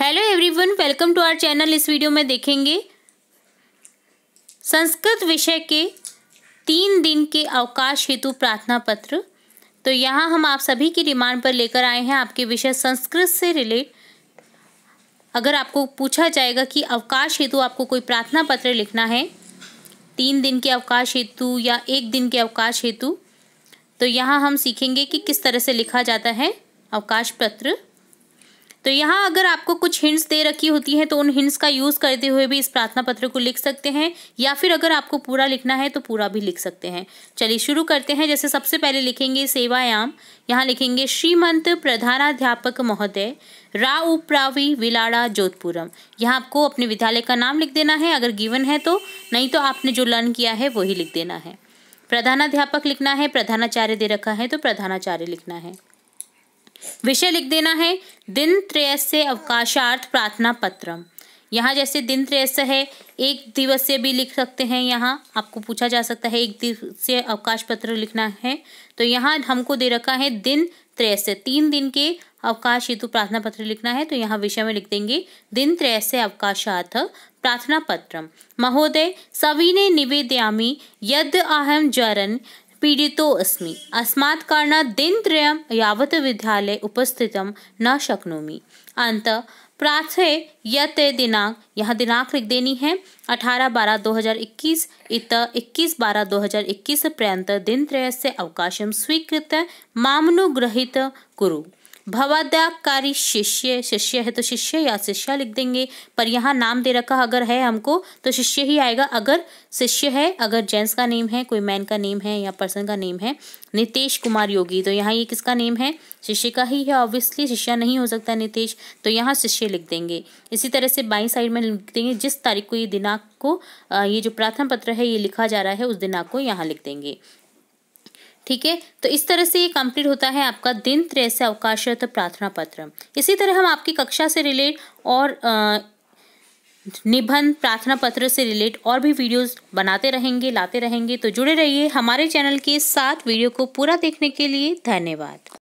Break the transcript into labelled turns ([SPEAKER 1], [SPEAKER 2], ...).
[SPEAKER 1] hello everyone welcome to our channel इस video में देखेंगे संस्कृत विषय के तीन दिन के अवकाश हेतु प्रार्थना पत्र तो यहाँ हम आप सभी की डिमांड पर लेकर आए हैं आपके विषय संस्कृत से रिलेट अगर आपको पूछा जाएगा कि अवकाश हेतु आपको कोई प्रार्थना पत्र लिखना है तीन दिन के अवकाश हेतु या एक दिन के अवकाश हेतु तो यहाँ हम सीखेंगे कि किस तरह से लिखा जाता है अवकाश पत्र तो यहाँ अगर आपको कुछ हिंट्स दे रखी होती हैं तो उन हिंट्स का यूज़ करते हुए भी इस प्रार्थना पत्र को लिख सकते हैं या फिर अगर आपको पूरा लिखना है तो पूरा भी लिख सकते हैं चलिए शुरू करते हैं जैसे सबसे पहले लिखेंगे सेवायाम यहाँ लिखेंगे श्रीमंत प्रधानाध्यापक महोदय रा उप्रावी विलाड़ा जोधपुरम यहाँ आपको अपने विद्यालय का नाम लिख देना है अगर गिवन है तो नहीं तो आपने जो लर्न किया है वही लिख देना है प्रधानाध्यापक लिखना है प्रधानाचार्य दे रखा है तो प्रधानाचार्य लिखना है विषय लिख देना है दिन त्रयस्य अवकाशार्थ प्रार्थना पत्रम यहाँ जैसे दिन त्रयस्य है एक से भी लिख सकते हैं यहाँ आपको पूछा जा सकता है एक दिवसीय अवकाश पत्र लिखना है तो यहाँ हमको दे रखा है दिन त्रयस्य तीन दिन के अवकाश हेतु प्रार्थना पत्र लिखना है तो यहाँ विषय में लिख देंगे दिन त्रयस्य अवकाशार्थ प्रार्थना पत्रम महोदय सभी ने निवेदयामी यद अहम जरन पीडितोऽस्मि अस्मात् कारणात् दिनत्रयं यावत् विद्यालये उपस्थितं न शक्नोमि अंत प्रार्थय यह तय दिनांक यहाँ दिनांक लिख देनी है अठारह बारह 2021 इत इक्कीस बारह 2021 पर्यंत दिन त्रय से अवकाश स्वीकृत मामनुग्रहित कुरु भवाद्याकारी शिष्य शिष्य है तो शिष्य या शिष्य लिख देंगे पर यहाँ नाम दे रखा अगर है हमको तो शिष्य ही आएगा अगर शिष्य है अगर जेंट्स का नेम है कोई मैन का नेम है या पर्सन का नेम है नितेश कुमार योगी तो यहाँ ये किसका नेम है शिष्य का ही है ऑब्वियसली शिष्य नहीं हो सकता नितेश तो यहाँ शिष्य लिख देंगे इसी तरह से बाई साइड में लिख देंगे जिस तारीख को ये दिनांक को ये जो प्रार्थना पत्र है ये लिखा जा रहा है उस दिनांक को यहाँ लिख देंगे ठीक है तो इस तरह से ये कंप्लीट होता है आपका दिन त्रैस्य अवकाशरत प्रार्थना पत्र इसी तरह हम आपकी कक्षा से रिलेट और निबंध प्रार्थना पत्र से रिलेट और भी वीडियोस बनाते रहेंगे लाते रहेंगे तो जुड़े रहिए हमारे चैनल के साथ वीडियो को पूरा देखने के लिए धन्यवाद